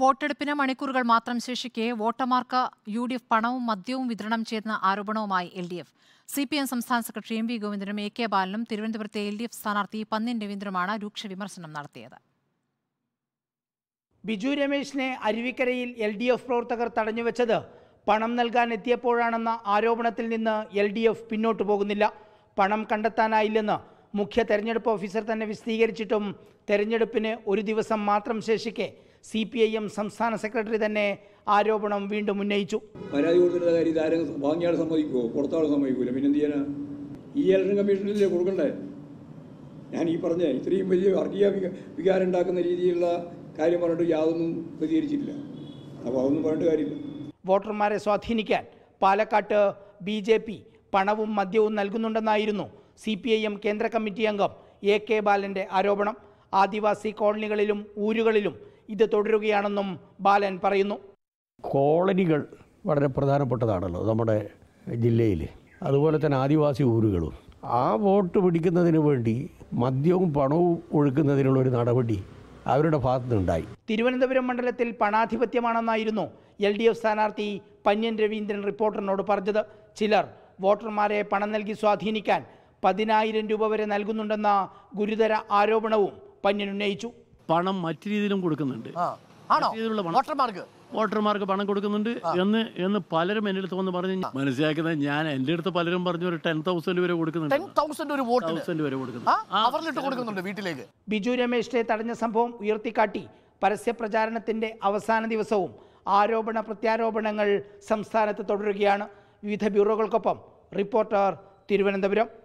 വോട്ടെടുപ്പിന് മണിക്കൂറുകൾ മാത്രം ശേഷിക്കെ വോട്ടർമാർക്ക് യു ഡി എഫ് പണവും മദ്യവും വിതരണം ചെയ്തെന്ന ആരോപണവുമായി L D F C P M സംസ്ഥാന സെക്രട്ടറി എം വി ഗോവിന്ദനും എ കെ ബാലനും തിരുവനന്തപുരത്തെ എൽ ഡി എഫ് സ്ഥാനാർത്ഥി പന്നിൻ രവീന്ദ്രമാണ് രൂക്ഷ വിമർശനം നടത്തിയത് ബിജു രമേശിനെ അരുവിക്കരയിൽ എൽ ഡി എഫ് പ്രവർത്തകർ തടഞ്ഞുവെച്ചത് പണം നൽകാൻ എത്തിയപ്പോഴാണെന്ന ആരോപണത്തിൽ നിന്ന് എൽ ഡി എഫ് പിന്നോട്ടു പോകുന്നില്ല പണം കണ്ടെത്താനായില്ലെന്ന് മുഖ്യ തെരഞ്ഞെടുപ്പ് ഓഫീസർ തന്നെ വിശദീകരിച്ചിട്ടും തെരഞ്ഞെടുപ്പിന് ഒരു ദിവസം മാത്രം ശേഷിക്കെ സി പി ഐ എം സംസ്ഥാന സെക്രട്ടറി തന്നെ ആരോപണം വീണ്ടും ഉന്നയിച്ചു പരാതി കൊടുത്തിട്ടുള്ള കാര്യം ഇതാരും വാങ്ങിയാൾ സമ്മതിക്കുമോ സമ്മതിക്കൂല പിന്നെ ഈ ഇലക്ഷൻ കമ്മീഷനിലേ കൊടുക്കണ്ടേ ഞാൻ ഈ പറഞ്ഞ ഇത്രയും വലിയ വർഗീയ വികാരം ഉണ്ടാക്കുന്ന രീതിയിലുള്ള കാര്യം പറഞ്ഞിട്ട് യാതൊന്നും പ്രതികരിച്ചില്ല അപ്പോൾ അതൊന്നും പറഞ്ഞിട്ട് കാര്യമില്ല വോട്ടർമാരെ സ്വാധീനിക്കാൻ പാലക്കാട്ട് ബി ജെ പി പണവും മദ്യവും നൽകുന്നുണ്ടെന്നായിരുന്നു സി പി ഐ എം കേന്ദ്ര കമ്മിറ്റി അംഗം എ കെ ബാലൻ്റെ ആരോപണം ആദിവാസി കോളനികളിലും ഊരുകളിലും ഇത് തുടരുകയാണെന്നും ബാലൻ പറയുന്നു കോളനികൾ വളരെ പ്രധാനപ്പെട്ടതാണല്ലോ നമ്മുടെ ജില്ലയിൽ അതുപോലെ തന്നെ ആദിവാസി ഊരുകളും ആ വോട്ട് പിടിക്കുന്നതിന് വേണ്ടി മദ്യവും പണവും ഒഴുക്കുന്നതിനുള്ള ഒരു നടപടി അവരുടെ ഭാഗത്തുനിന്നുണ്ടായി തിരുവനന്തപുരം മണ്ഡലത്തിൽ പണാധിപത്യമാണെന്നായിരുന്നു എൽ ഡി എഫ് സ്ഥാനാർത്ഥി പന്യൻ രവീന്ദ്രൻ റിപ്പോർട്ടറിനോട് പറഞ്ഞത് ചിലർ വോട്ടർമാരെ പണം നൽകി സ്വാധീനിക്കാൻ പതിനായിരം രൂപ വരെ നൽകുന്നുണ്ടെന്ന ഗുരുതര ആരോപണവും പന്യൻ ഉന്നയിച്ചു പണം മറ്റു രീതിയിലും കൊടുക്കുന്നുണ്ട് വോട്ടർമാർക്ക് പണം കൊടുക്കുന്നുണ്ട് എന്ന് എന്ന് പലരും എൻ്റെ അടുത്ത് വന്ന് പറഞ്ഞു മനസ്സിലാക്കുന്നത് ഞാൻ എൻ്റെ അടുത്ത് പലരും പറഞ്ഞു ഒരു ടെൻ തൗസൻഡ് വരെ കൊടുക്കുന്നുണ്ട് വരെ വീട്ടിലേക്ക് ബിജു രമേശിനെ തടഞ്ഞ സംഭവം ഉയർത്തിക്കാട്ടി പരസ്യ പ്രചാരണത്തിന്റെ അവസാന ദിവസവും ആരോപണ പ്രത്യാരോപണങ്ങൾ സംസ്ഥാനത്ത് തുടരുകയാണ് വിവിധ ബ്യൂറോകൾക്കൊപ്പം റിപ്പോർട്ടർ തിരുവനന്തപുരം